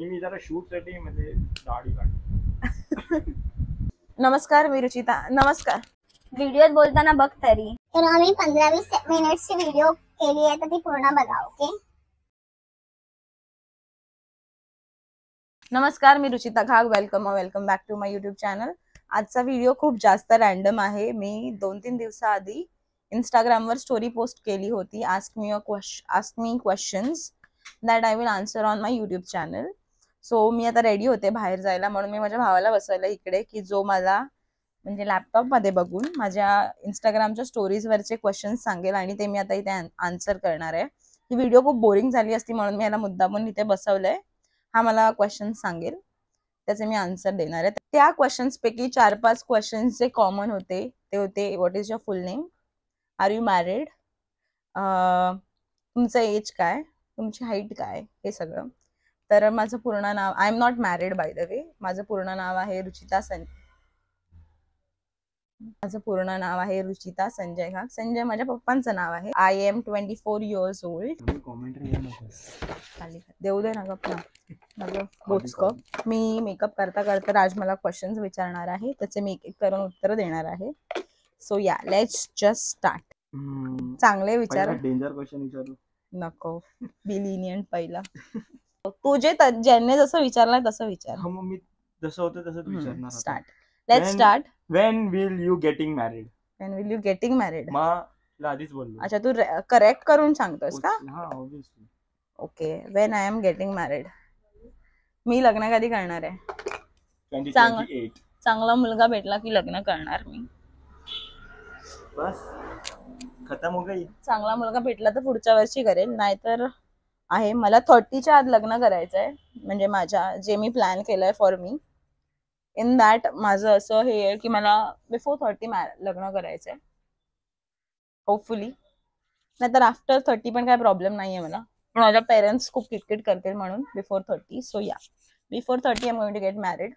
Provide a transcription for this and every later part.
मी म्हणजे दाढी काढली नमस्कार मी रुचिता नमस्कार व्हिडिओत बोलताना बघ तरी तर आम्ही पंधरा वीस मिनिटची व्हिडिओ केली आहे तर ती पूर्ण बघा ओके नमस्कार मी Ruchita Ghag welcome welcome back to my YouTube channel आजचा व्हिडिओ खूप जास्त रॅन्डम आहे मी दोन तीन दिवसाआधी इंस्टाग्रामवर स्टोरी पोस्ट केली होती ask me a ask me questions that I will answer on my YouTube channel so मी आता रेडी होते बाहेर जायला म्हणून मी माझ्या भावाला बसवलं इकडे की जो मला म्हणजे लॅपटॉपमध्ये बघून माझ्या इंस्टाग्रामच्या स्टोरीजवरचे क्वेश्चन्स सांगेल आणि ते मी आता इथे आन्सर करणार आहे ही व्हिडिओ खूप बोरिंग झाली असती म्हणून मी याला मुद्दामून इथे बसवलंय हा मला क्वेश्चन सांगेल त्याचे मी आन्सर देणार आहे त्या क्वेश्चन्सपैकी चार पाच क्वेश्चन्स जे कॉमन होते ते होते what is your full name are you married तुमचं एज काय तुमची हाईट काय हे सगळं तर माझं पूर्ण नाव I am not married by the way माझं पूर्ण नाव आहे रुचिता सं माझं पूर्ण नाव आहे रुचिता संजय घाग संजय माझ्या पप्पांचं नाव आहे I am twenty four years old देऊ दे ना गप मी मेकअप करता करता राज मला क्वेश्चन्स विचारणार आहे त्याचे मी एक एक करून उत्तर देणार आहे सो या लेट्स जस्ट स्टार्ट चांगले विचार क्वेश्चन विचारू नको बिलिनियन पहिला तू जे ज्यांनी जसं विचारलाय तसं विचार हा मी जसं होतं तसं विचारणार start late start when will you getting married when will you getting married आधीच बोललो अच्छा तू करेक्ट करून सांगतोस हो, का okay when I am getting married मी लग्न कधी करणार आहे चांगला मुलगा भेटला की लग्न करणार मी बस खतम हो गई चांगला मुलगा भेटला तर पुढच्या वर्षी करेल नाहीतर आहे मला थर्टीच्या आत लग्न करायचंय म्हणजे माझ्या जे मी प्लॅन केलंय फॉर मी इन दॅट माझं असं हे आहे की मला बिफोर थर्टी लग्न करायचंय होपफुली नाहीतर आफ्टर थर्टी पण काय प्रॉब्लेम नाही आहे मला पण माझ्या पेरेंट्स खूप किटकिट करतील म्हणून before thirty so yeah before thirty am going to get married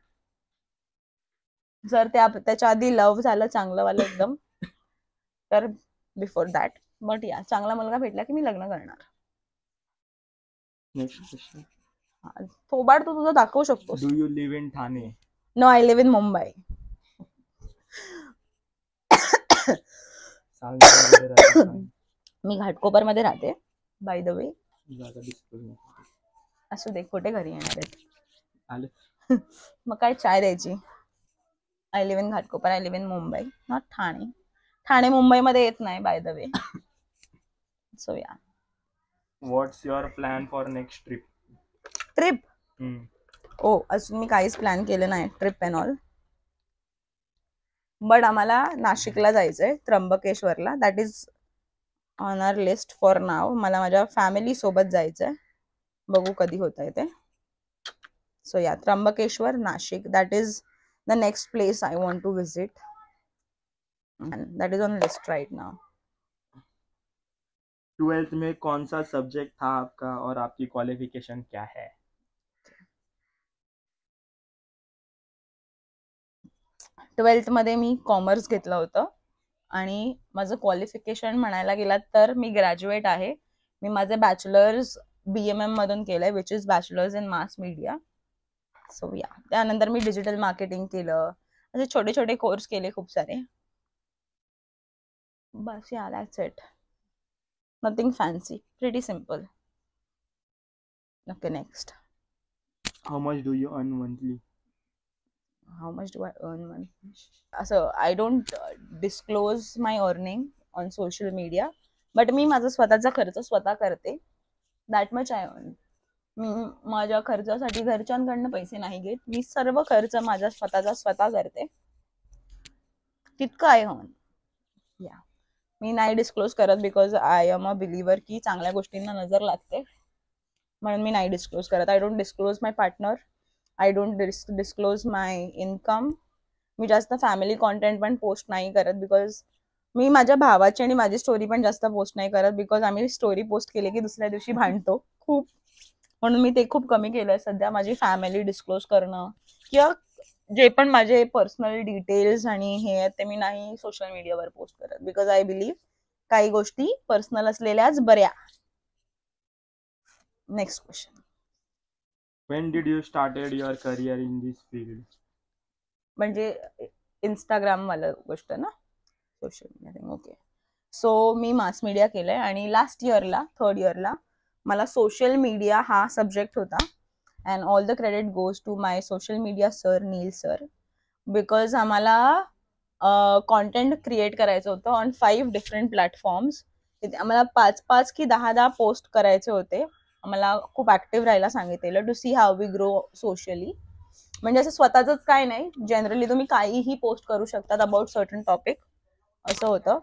जर त्या त्याच्या आधी लव्ह झालं चांगलं वालं एकदम तर बिफोर दॅट बट या चांगला मुलगा भेटला की मी लग्न करणार थोबाड तू तुझा दाखवू शकतो do you live in Thane no I live in Mumbai मी घाटकोपर मध्ये राहते बाय द वे असू दे कुठे घरी येणार आहेत मग काय चाय द्यायची I live in Ghatkopar I live in Mumbai not Thane Thane मुंबईमध्ये येत नाही by the way so yeah what's your plan for next trip trip oh अजून मी काहीच प्लॅन केलं नाही ट्रिप अँड ऑल बट आम्हाला नाशिकला जायचंय त्र्यंबकेश्वरला that is on our list for नाव मला माझ्या फॅमिली सोबत जायचंय बघू कधी होत आहे ते so yeah Trimbakeshwar Nashik that is the next place I want to visit that is on list right नाव ट्वेल्थ में कौन सा सब्जेक्ट था आपका और आपकी क्वालिफिकेशन क्या है ट्वेल्थमध्ये मी कॉमर्स घेतलं होतं आणि माझं क्वालिफिकेशन म्हणायला गेलात तर मी ग्रॅज्युएट आहे मी माझे बॅचलर्स बी एम एम मधून केलंय which is bachelors in mass media so yeah त्यानंतर मी डिजिटल मार्केटिंग केलं असे छोटे छोटे कोर्स केले खूप सारे बस yeah that's it nothing fancy pretty simple okay next how much do you earn monthly how much do i earn monthly so i don't uh, disclose my earning on social media but मी माझा स्वतःचा खर्च स्वतः करते that much I earn मी माझ्या खर्चासाठी घरच्यांकडनं पैसे नाही घेत मी सर्व खर्च माझा स्वतःचा स्वतः करते तितकं आय अर्न या मी नाही डिस्क्लोज करत because I am a believer की चांगल्या गोष्टींना नजर लागते म्हणून मी नाही डिस्क्लोज करत I don't disclose my partner I don't dis disclose my income मी जास्त फॅमिली कॉन्टेंट पण पोस्ट नाही करत बिकॉज मी माझ्या भावाची आणि माझी स्टोरी पण जास्त पोस्ट नाही करत बिकॉज आम्ही स्टोरी पोस्ट केली की दुसऱ्या दिवशी भांडतो खूप म्हणून मी ते खूप कमी केलं सध्या माझी फॅमिली डिस्क्लोज करणं किंवा जे पण माझे पर्सनल डिटेल्स आणि हे आहेत ते मी नाही सोशल मीडियावर पोस्ट करत बिकॉज आय बिलीव्ह काही गोष्टी पर्सनल असलेल्याच बऱ्या next question when did you started your career in this field म्हणजे इंस्टाग्राम वाला गोष्ट ना सोशल मीडिया ओके सो मी मास मीडिया केलंय आणि लास्ट इयरला थर्ड इयरला मला सोशल मीडिया हा सब्जेक्ट होता and all the credit goes to my social media sir Neel sir because आम्हाला कॉन्टेंट क्रिएट करायचं होतं ऑन फाईव्ह डिफरंट प्लॅटफॉर्म्स आम्हाला पाच पाच की दहा दहा पोस्ट करायचे होते आम्हाला खूप ॲक्टिव्ह राहायला सांगितलेलं to see how we grow socially म्हणजे असं स्वतःच काय नाही जनरली तुम्ही काहीही पोस्ट करू शकतात अबाउट सर्टन टॉपिक असं होतं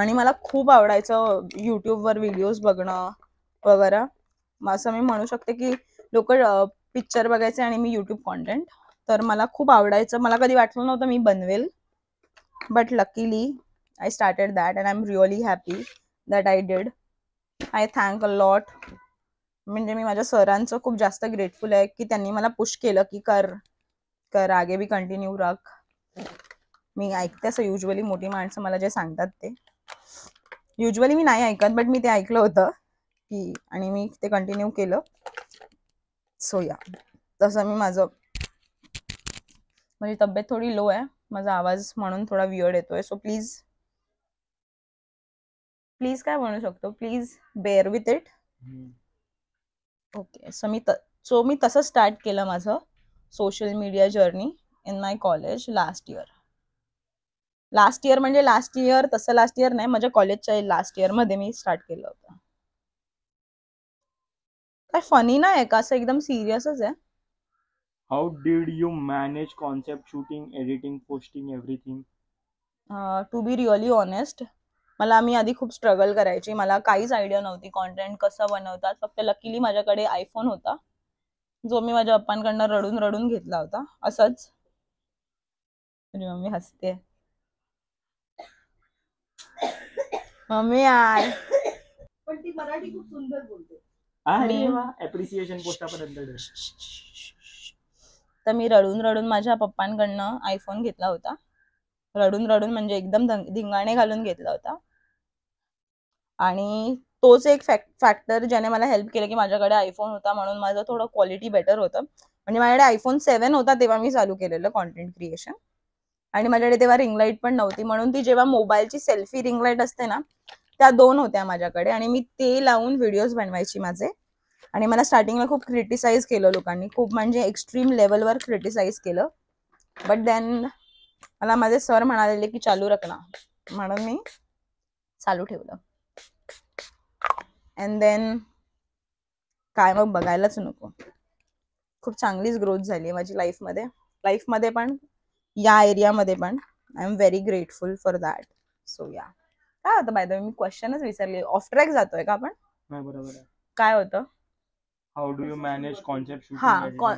आणि मला खूप आवडायचं युट्यूबवर व्हिडिओज बघणं वगैरे असं मी म्हणू शकते की लोक पिक्चर बघायचे आणि मी युट्यूब कॉन्टेंट तर मला खूप आवडायचं मला कधी वाटलं नव्हतं मी बनवेल but luckily I started that and I am really happy that I did I thank a lot म्हणजे मी माझ्या सरांचं खूप जास्त ग्रेटफुल आहे की त्यांनी मला पुश केलं की कर कर आगे बी कंटिन्यू राख मी ऐकते असं युजली मोठी माणसं मला जे सांगतात ते युजली मी नाही ऐकत बट मी ते ऐकलं होतं की आणि मी ते कंटिन्यू केलं सो या तसं मी माझं माझी तब्येत थोडी लो आहे माझा आवाज म्हणून थोडा विअर्ड येतोय सो प्लीज प्लीज काय म्हणू शकतो please bear with it okay so मी सो मी तसं स्टार्ट केलं माझं social media journey in my college last year last year म्हणजे लास्ट इयर तसं लास्ट इयर नाही माझ्या कॉलेजच्या लास्ट इयरमध्ये मी स्टार्ट केलं होतं काय फनी नाही आहे का असं एकदम सिरियसच आहे how did you manage concept shooting editing posting everything to be really honest मला मी आधी खूप स्ट्रगल करायची मला काहीच आयडिया नव्हती कॉन्टेंट कसं बनवतात फक्त लकीली माझ्याकडे आयफोन होता जो मी माझ्या पप्पांकडनं रडून रडून घेतला होता असंच मम्मी हसते मम्मी आय पण ती मराठी खूप सुंदर बोलते आणि एप्रिसिएशन पोस्टापर्यंत तर मी रडून रडून माझ्या पप्पांकडनं आयफोन घेतला होता रडून रडून म्हणजे एकदम धिंगाणे घालून घेतला होता आणि तोच एक फॅक्ट फॅक्टर ज्याने मला हेल्प केलं की माझ्याकडे आयफोन होता म्हणून माझं थोडं क्वालिटी बेटर होतं म्हणजे माझ्याकडे आयफोन सेव्हन होता तेव्हा मी चालू केलेलं कॉन्टेंट क्रिएशन आणि माझ्याकडे तेव्हा रिंग पण नव्हती म्हणून ती जेव्हा मोबाईलची सेल्फी रिंग असते ना त्या दोन होत्या माझ्याकडे आणि मी ते लावून व्हिडिओज बनवायची माझे आणि मला स्टार्टिंगला खूप क्रिटिसाइज केलं लोकांनी खूप म्हणजे एक्स्ट्रीम लेवलवर क्रिटिसाइज केलं बट देन मला माझे सर म्हणाले की चालू रखना म्हणून मी चालू ठेवलं अँड देन काय मग बघायलाच नको खूप चांगलीच ग्रोथ झाली आहे माझी लाईफमध्ये लाईफमध्ये पण या एरियामध्ये पण I am very grateful for that so yeah काय होतं बाय मी क्वेश्चनच विसरली ऑफ ट्रॅक जातोय का आपण काय होतं हाऊ डू यू मॅनेज हा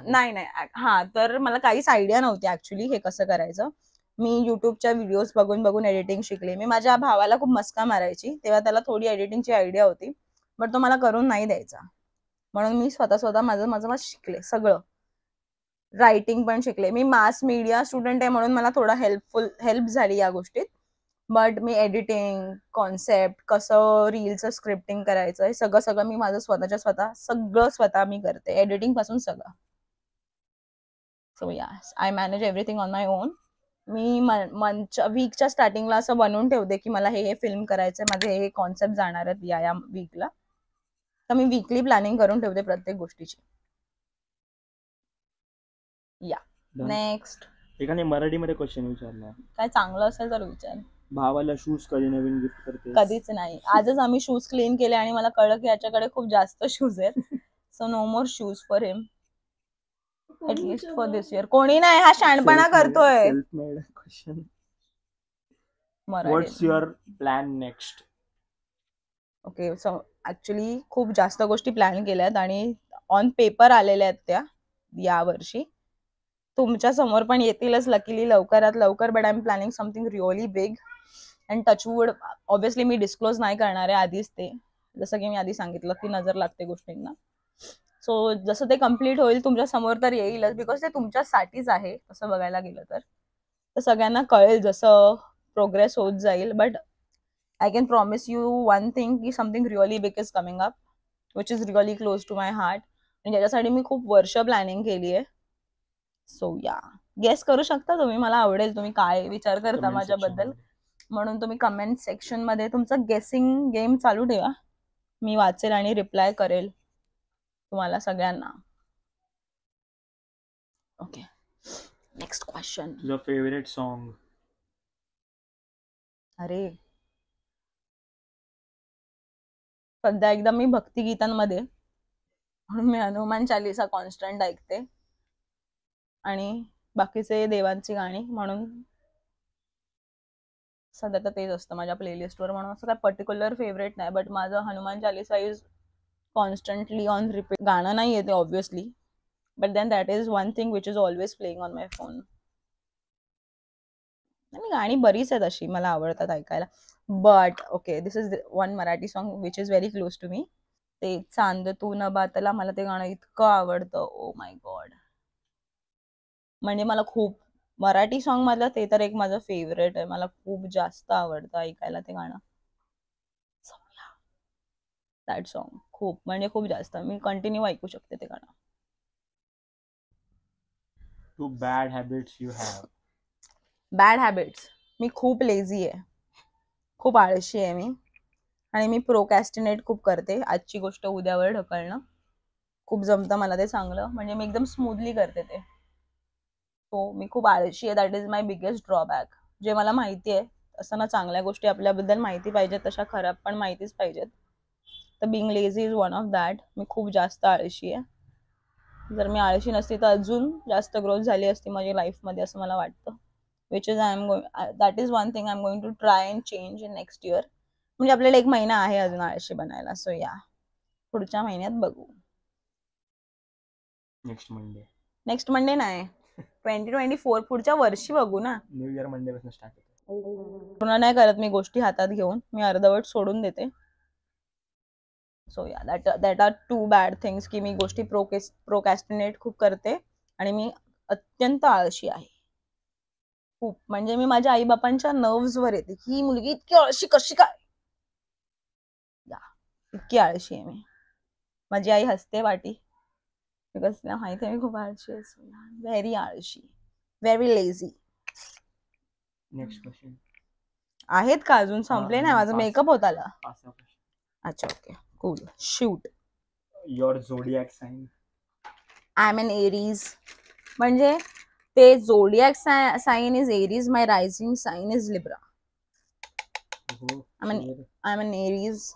नाही नाही हा तर मला काहीच आयडिया नव्हती ऍक्च्युली हे कसं करायचं मी युट्यूबच्या व्हिडिओज बघून बघून एडिटिंग शिकले मी माझ्या भावाला खूप मस्का मारायची तेव्हा त्याला थोडी एडिटिंगची आयडिया होती बट तो मला करून नाही द्यायचा म्हणून मी स्वतः स्वतः माझं माझं मग शिकले सगळं रायटिंग पण शिकले मी मास मीडिया स्टुडंट आहे म्हणून मला थोडा हेल्पफुल हेल्प झाली या गोष्टीत बट मी एडिटिंग कॉन्सेप्ट कसं रीलचं स्क्रिप्टिंग करायचं हे सगळं सगळं मी माझं स्वतःच्या स्वतः सगळं स्वतः मी करते एडिटिंग पासून सगळं so yeah I manage everything on my own मी मनच्या वीकच्या स्टार्टिंगला असं बनवून ठेवते की मला हे हे फिल्म करायचं माझे हे हे कॉन्सेप्ट जाणार आहेत या या वीकला तर मी वीकली प्लॅनिंग करून ठेवते प्रत्येक गोष्टीची या नेक्स्ट एकाने मराठीमध्ये क्वेश्चन विचारला काय चांगलं असेल तर विचार भावाला शूज कधी नवीन गिफ्ट करते कधीच नाही आजच आम्ही शूज क्लीन केले आणि मला कळलं की याच्याकडे खूप जास्त शूज आहेत so no more shoes for him at least for this year कोणी नाही हा शाणपणा करतोय what's your plan next okay so actually खूप जास्त गोष्टी प्लॅन केल्या आहेत आणि ऑन पेपर आलेल्या आहेत त्या या वर्षी तुमच्या समोर पण येतीलच लकीली लवकरात लवकर but I am planning something really big and touch wood obviously मी डिस्क्लोज नाही करणार आहे आधीच ते जसं की मी आधी सांगितलं की नजर लागते गोष्टींना सो जसं ते कम्प्लीट होईल तुमच्या समोर तर येईलच बिकॉज ते तुमच्यासाठीच आहे असं बघायला गेलं तर सगळ्यांना कळेल जसं प्रोग्रेस होत जाईल but I can promise you one thing की something really big is coming up which is really close to my heart आणि ज्याच्यासाठी मी खूप वर्ष प्लॅनिंग केली आहे सो या गेस करू शकता तुम्ही मला आवडेल तुम्ही काय विचार करता माझ्याबद्दल म्हणून तुम्ही कमेंट सेक्शन मध्ये तुमचं गेसिंग गेम चालू ठेवा मी वाचेल आणि रिप्लाय करेल तुम्हाला सगळ्यांना okay next question favourite song अरे सध्या एकदम मी भक्तिगीतांमध्ये म्हणून मी हनुमान चालीसा कॉन्स्टंट ऐकते आणि बाकीचे देवांची गाणी म्हणून सध्या तर तेच असतं माझ्या प्लेलिस्टवर म्हणून असं काय पर्टिक्युलर फेवरेट नाही बट माझं Hanuman Chalisa is constantly on repeat गाणं नाही येते obviously but then that is one thing which is always playing on my phone आणि गाणी बरीच आहेत अशी मला आवडतात ऐकायला but okay this is one Marathi song which is very close to me ते चांद तू न बातला मला ते गाणं इतकं आवडतं ओ माय गॉड म्हणजे मला खूप मराठी सॉन्ग मधलं ते तर एक माझं फेवरेट आहे मला खूप जास्त आवडतं ऐकायला ते गाणं दॅट सॉन्ग खूप म्हणजे खूप जास्त मी कंटिन्यू ऐकू शकते ते गाणं two bad habits you have bad habits मी खूप लेझी आहे खूप आळशी आहे मी आणि मी प्रोकॅस्टिनेट खूप करते आजची गोष्ट उद्यावर ढकलणं खूप जमतं मला ते चांगलं म्हणजे मी एकदम स्मूथली करते ते हो मी खूप आळशी आहे that is my biggest drawback जे मला माहिती आहे असं ना चांगल्या गोष्टी आपल्याबद्दल माहिती पाहिजेत तशा खराब पण माहितीच पाहिजेत तर being lazy is one of that मी खूप जास्त आळशी आहे जर मी आळशी नसती तर अजून जास्त ग्रोथ झाली असती माझी लाईफमध्ये असं मला वाटतं which is I am going that is one thing I am going to try and change in next year म्हणजे आपल्याला एक महिना आहे अजून आळशी बनायला सो या पुढच्या महिन्यात बघू नेक्स्ट मंडे नेक्स्ट मंडे नाही ट्वेंटी ट्वेंटी फोर पुढच्या वर्षी बघू ना न्यू इयर मंडे पासून स्टार्ट हो. नाही करत मी गोष्टी हातात घेऊन मी अर्धवट सोडून देते so yeah that that are two bad things की मी गोष्टी प्रोकॅस्टिनेट खूप करते आणि मी अत्यंत आळशी आहे खूप म्हणजे मी माझ्या आई बापांच्या वर येते ही मुलगी इतकी आळशी कशी काय इतकी आळशी आहे मी माझी आई हसते वाटी बिकॉज तिला माहिती आहे खूप आळशी असो व्हेरी आळशी व्हेरी लेझी नेक्स्ट क्वेश्चन आहेत का अजून संपले नाही माझा मेकअप होत आला अच्छा okay cool shoot your zodiac sign I am an Aries म्हणजे ते zodiac sign is Aries my rising sign is Libra I am an Aries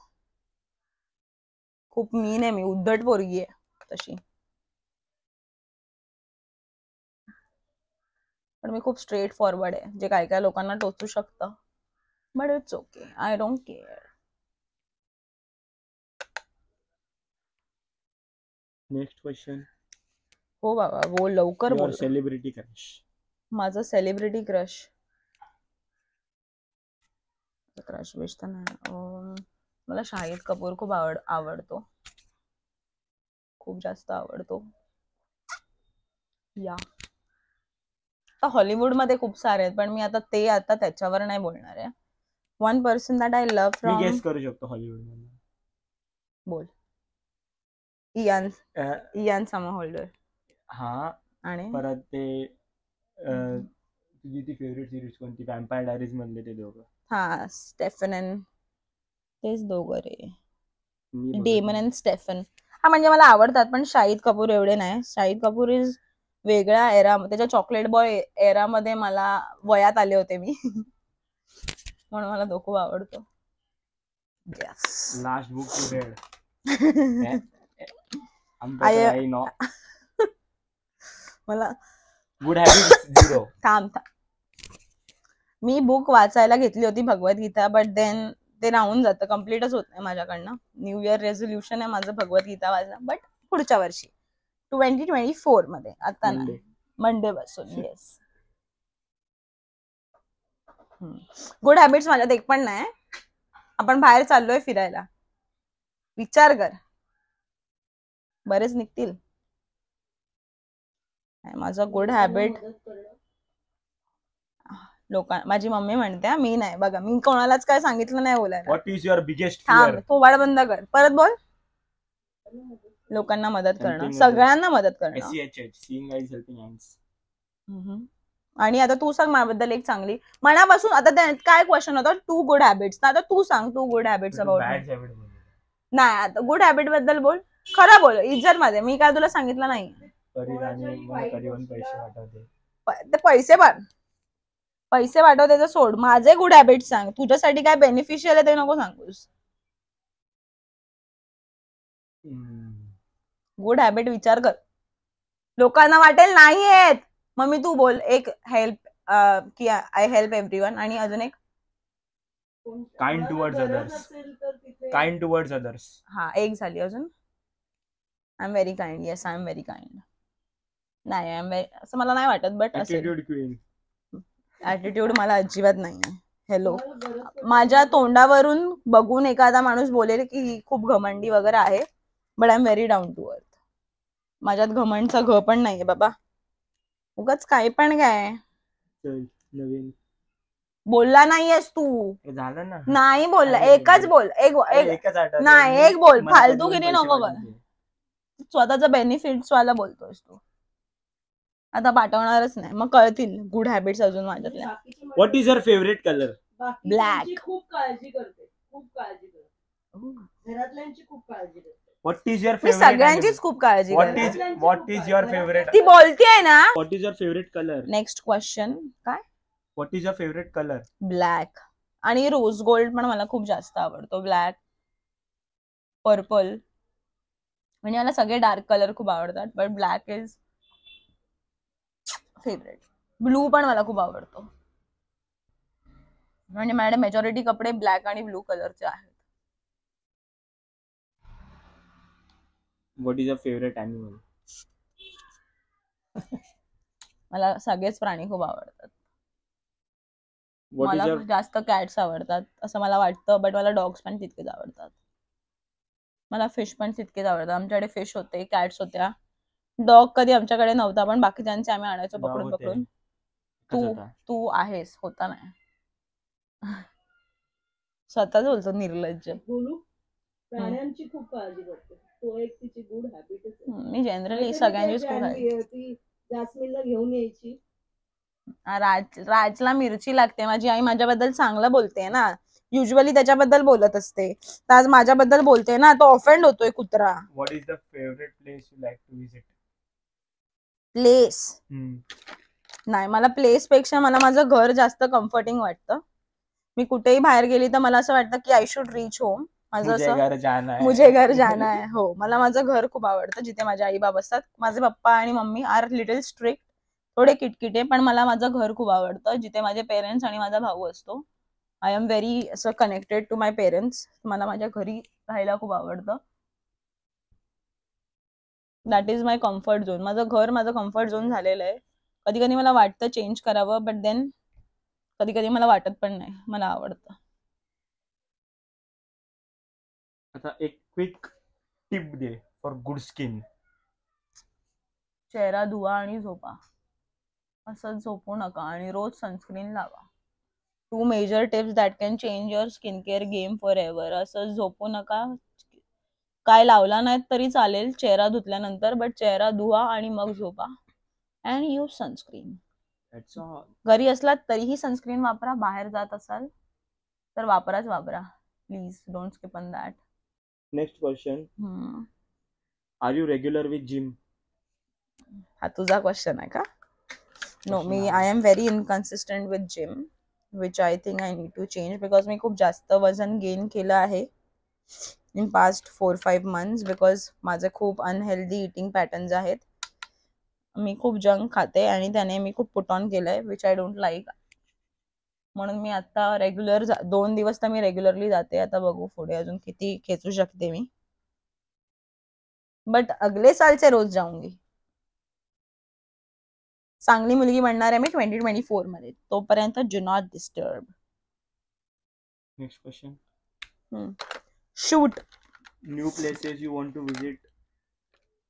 खूप मीन आहे मी उद्धट पोरगी आहे तशी पण मी खूप स्ट्रेट फॉरवर्ड आहे जे काही काय लोकांना टोचू शकतं but it's okay I don't care next question हो बाबा वो लवकर बोल सेलिब्रिटी क्रश माझा सेलिब्रिटी क्रश क्रश बेस्ट नाही मला शाहिद कपूर खूप आवड आवडतो खूप जास्त आवडतो या आता हॉलिवूडमध्ये खूप सारे आहेत पण मी आता ते आता त्याच्यावर नाही बोलणार आहे one person that I love from guess करू शकतो हॉलिवूड बोल इयान इयान समा होल्डर हा आणि परत ते तुझी ती फेवरेट सिरीज कोणती व्हॅम्पायर डायरीज मधले ते दोघं हा स्टेफन अँड तेच दोघ रे डेमन अँड स्टेफन हा म्हणजे मला आवडतात पण शाहिद कपूर एवढे नाही शाहिद कपूर इज वेगळ्या एरा त्याच्या चॉकलेट बॉय मध्ये मला वयात आले होते मी म्हणून मला तो खूप आवडतो लास्ट बुक रेड मला गुड हॅबिट थांब मी बुक वाचायला घेतली होती भगवद्गीता बट देन ते राहून जातं कम्प्लीटच होत नाही माझ्याकडनं न्यू इयर रेझोल्युशन आहे माझं भगवद्गीता वाचणं बट पुढच्या वर्षी ट्वेंटी ट्वेंटी फोर मध्ये आता नाही मंडे पासून येस गुड हॅबिट्स माझ्यात एक पण नाही आपण बाहेर चाललोय फिरायला विचार कर बरेच निघतील माझं गुड हॅबिट लोक माझी मम्मी म्हणते मी नाही बघा मी कोणालाच काय सांगितलं नाही बोलायला व्हॉट इज युअर बिगेस्ट थांब बंद कर परत बोल लोकांना मदत करणं सगळ्यांना मदत करणं आणि आता तू सांग माझ्याबद्दल एक चांगली मनापासून आता काय क्वेश्चन होता टू गुड हॅबिट्स आता तू सांग टू गुड हॅबिट्स अबाउट नाही आता गुड हॅबिट बद्दल बोल खरं बोल इज्जत मध्ये मी काय तुला सांगितलं नाही पैसे पैसे वाटवते सोड माझे गुड हॅबिट सांग तुझ्यासाठी काय बेनिफिशियल आहे ते नको सांगूस गुड हॅबिट विचार कर लोकांना वाटेल नाही आहेत मग मी तू बोल एक हेल्प की आय हेल्प एव्हरी वन आणि अजून एक kind towards others kind towards others हा एक झाली अजून I am very kind yes I am very kind नाही आय एम असं मला नाही वाटत बट ऍटिट्यूड मला अजिबात नाही हॅलो माझ्या तोंडावरून बघून एखादा माणूस बोलेल की ही खूप घमंडी वगैरे आहे but I am very down to earth माझ्यात घमंडचा घ पण नाहीये बाबा उगाच काय पण काय नवीन बोलला नाहीयेस तू झालं ना नाही बोलला एकच बोल एक नाही एक बोल फालतू किती नको बोल स्वतःचा बेनिफिट्स वाला बोलतोस तू आता पाठवणारच नाही मग कळतील गुड हॅबिट्स अजून माझ्यातल्या what is your favourite colour black खूप काळजी करते खूप काळजी करते घरातल्यांची खूप काळजी करते व्हॉट इज युअर फेवरेट सगळ्यांचीच खूप काळजी what is what is your favourite ती बोलतीये ना what is your favourite colour next question काय what is your favourite colour black आणि रोज गोल्ड पण मला खूप जास्त आवडतो ब्लॅक पर्पल म्हणजे मला सगळे डार्क कलर खूप आवडतात but black is favourite blue पण मला खूप आवडतो म्हणजे मॅडम मेजॉरिटी कपडे ब्लॅक आणि ब्लू कलरचे आहेत what is a favourite animal मला सगळेच प्राणी खूप आवडतात मला जास्त कॅट्स आवडतात असं मला वाटतं बट मला डॉग्स पण तितकेच आवडतात मला फिश पण तितकेच आवडतात आमच्याकडे फिश होते कॅट्स होत्या डॉग कधी आमच्याकडे नव्हता पण बाकी बाकीच्यांचे आम्ही आणायचो पकडून पकडून तू तू आहेस होता नाही स्वतःच बोलतो निर्लज्ज बोलू प्राण्यांची खूप तो मी जनरली सगळ्यांची घेऊन यायची राज राजला मिरची लागते माझी आई माझ्याबद्दल चांगलं बोलते ना युजली त्याच्याबद्दल बोलत असते तर आज माझ्याबद्दल बोलते ना तो ऑफेंड होतोय कुत्रा what is the place you like to visit place नाही मला प्लेस पेक्षा मला माझं घर जास्त कम्फर्टिंग वाटतं मी कुठेही बाहेर गेली तर मला असं वाटतं की आय शुड रीच होम माझं असं मुझे घर जाना आहे हो मला माझं घर खूप आवडतं जिथे माझे आई बाबा असतात माझे पप्पा आणि मम्मी आर लिटल स्ट्रिक्ट थोडे किटकिटे पण मला माझं घर खूप आवडतं जिथे माझे पेरेंट्स आणि माझा भाऊ असतो आय एम व्हेरी असं कनेक्टेड टू माय पेरेंट्स मला माझ्या घरी राहायला खूप आवडतं that is my comfort zone माझं घर माझं कम्फर्ट झोन झालेलं आहे कधी कधी मला वाटतं चेंज करावं बट देन कधी कधी मला वाटत पण नाही मला आवडतं आता एक क्विक टिप दे फॉर गुड स्किन चेहरा धुवा आणि झोपा असं झोपू नका आणि रोज सनस्क्रीन लावा two major tips that can change your skin care game forever असं झोपू नका काय लावला नाहीत तरी चालेल चेहरा धुतल्यानंतर बट चेहरा धुवा आणि मग झोपा अँड यूज सनस्क्रीन घरी असलात तरीही सनस्क्रीन वापरा बाहेर जात असाल तर वापराच वापरा please don't skip on that next question are you regular with gym हा तुझा क्वेश्चन आहे का नो मी I am very inconsistent with gym which I think I need to change because मी खूप जास्त वजन गेन केलं आहे in past four five months because माझे खूप अनहेल्दी इटिंग पॅटर्न्स आहेत मी खूप जंक खाते आणि त्याने मी खूप पुट ऑन केलं आहे विच आय डोंट लाईक म्हणून मी आता रेग्युलर दोन दिवस तर मी रेग्युलरली जाते आता बघू पुढे अजून किती खेचू शकते मी बट अगले सालचे रोज जाऊंगी चांगली मुलगी म्हणणार आहे मी ट्वेंटी ट्वेंटी फोर मध्ये तोपर्यंत do not disturb next question shoot new places you want to visit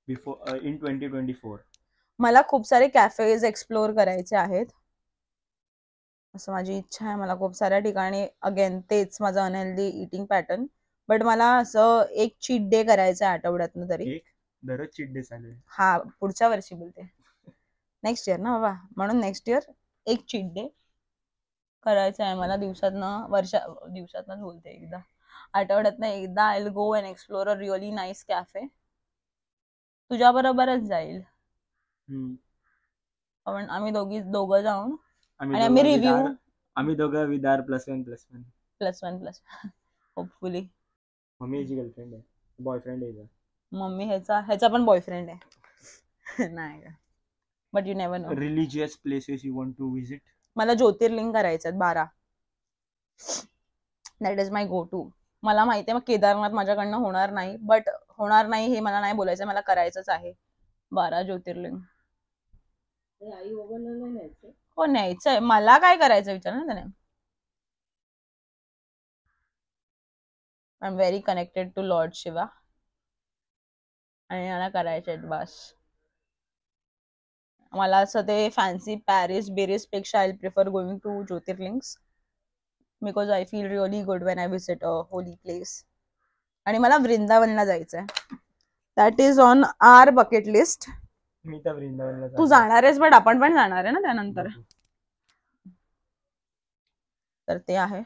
before in twenty twenty four मला खूप सारे कॅफेज एक्सप्लोअर करायचे आहेत असं माझी इच्छा आहे मला खूप साऱ्या ठिकाणी अगेन तेच माझं अनहेल्दी इटिंग पॅटर्न बट मला असं एक चीट डे करायचं आहे आठवड्यातनं तरी दररोज चीट डे हा पुढच्या वर्षी बोलते नेक्स्ट इयर ना बाबा म्हणून नेक्स्ट इयर एक चीट डे करायचं आहे मला दिवसातनं वर्षा ना बोलते एकदा आठवड्यातनं एकदा I go and explore a really nice cafe तुझ्या बरोबरच जाईल पण आम्ही दोघी दोघं जाऊन आणि आम्ही रिव्ह्यू आम्ही दोघं विदार plus one plus one plus one plus hopefully mummy girlfriend आहे बॉयफ्रेंड आहे मम्मी ह्याचा ह्याचा पण बॉयफ्रेंड आहे नाही का but you never know religious places you want to visit मला ज्योतिर्लिंग करायचं आहेत बारा that is my go to मला माहिती आहे मग केदारनाथ माझ्याकडनं होणार नाही बट होणार नाही हे मला नाही बोलायचं मला करायचंच आहे बारा ज्योतिर्लिंग आई हो न्यायचंय मला काय करायचं विचार ना त्याने I am very connected to lord Shiva आणि मला करायचे बस मला असं ते फॅन्सी पॅरिस बेरिस पेक्षा I prefer going to Jyotirlingas because I feel really good when I visit a holy place आणि मला वृंदावनला जायचं आहे that is on our bucket list वृंदावनला तू जाणार आहेस बट आपण पण जाणार आहे ना त्यानंतर तर ते आहे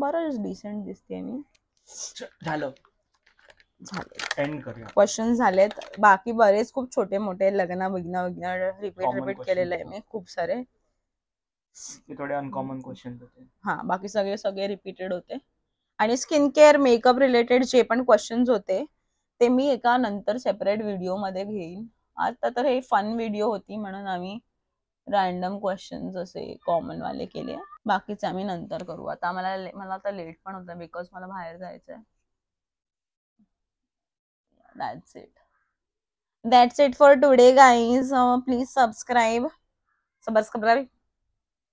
बरंच डिसेंट दिसते मी झालं क्वेश्चन झालेत बाकी बरेच खूप छोटे मोठे लग्न बिग्न वगैरे रिपीट रिपीट केलेले आहे मी खूप सारे थोडे अनकॉमन क्वेश्चन होते हा बाकी सगळे सगळे रिपीटेड होते आणि स्किन केअर मेकअप रिलेटेड जे पण क्वेश्चन्स होते ते मी एका नंतर सेपरेट व्हिडिओ मध्ये घेईन आता तर हे फन व्हिडिओ होती म्हणून आम्ही रँडम क्वेश्चन्स असे कॉमन वाले केले बाकीचे आम्ही नंतर करू आता मला मला आता लेट पण होतं बिकॉज मला बाहेर जायचं आहे that's it that's it for today guys please subscribe subscribe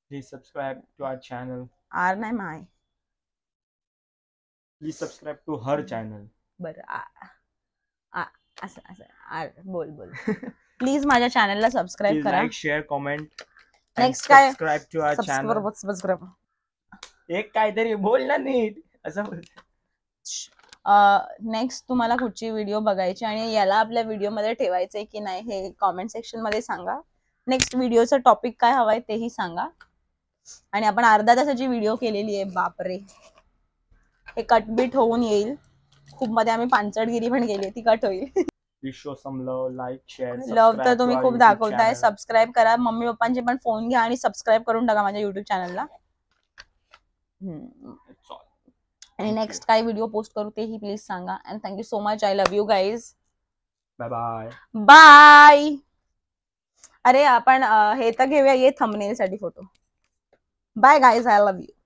please subscribe to our channel our नाही my please subscribe to her channel बरं आ- असं बोल बोल प्लीज माझ्या चॅनलला सबस्क्राईब करा लाईक शेअर कॉमेंट नेक्स्ट काय? सबस्क्राईब टू आवर चॅनल एक काहीतरी बोल ना नीट असं बोल. नेक्स्ट तुम्हाला कुठची व्हिडिओ बघायची आणि याला आपल्या व्हिडिओ मध्ये ठेवायचंय की नाही हे कॉमेंट सेक्शन मध्ये सांगा नेक्स्ट व्हिडिओचं टॉपिक काय हवाय तेही सांगा आणि आपण अर्धा तासाची व्हिडिओ केलेली आहे बापरे हे कटबीट होऊन येईल खूप मध्ये आम्ही पानचडगिरी पण गेली ती कट होईल शेअर लव्ह तर तुम्ही खूप दाखवताय सबस्क्राईब करा मम्मी पप्पांचे पण फोन घ्या आणि सबस्क्राईब करून टाका माझ्या युट्यूब चॅनलला आणि नेक्स्ट काय व्हिडिओ पोस्ट करू तेही प्लीज सांगा and thank you so much I love you guys bye bye bye अरे आपण हे तर घेऊया ये थंबनेल साठी photo bye guys I love you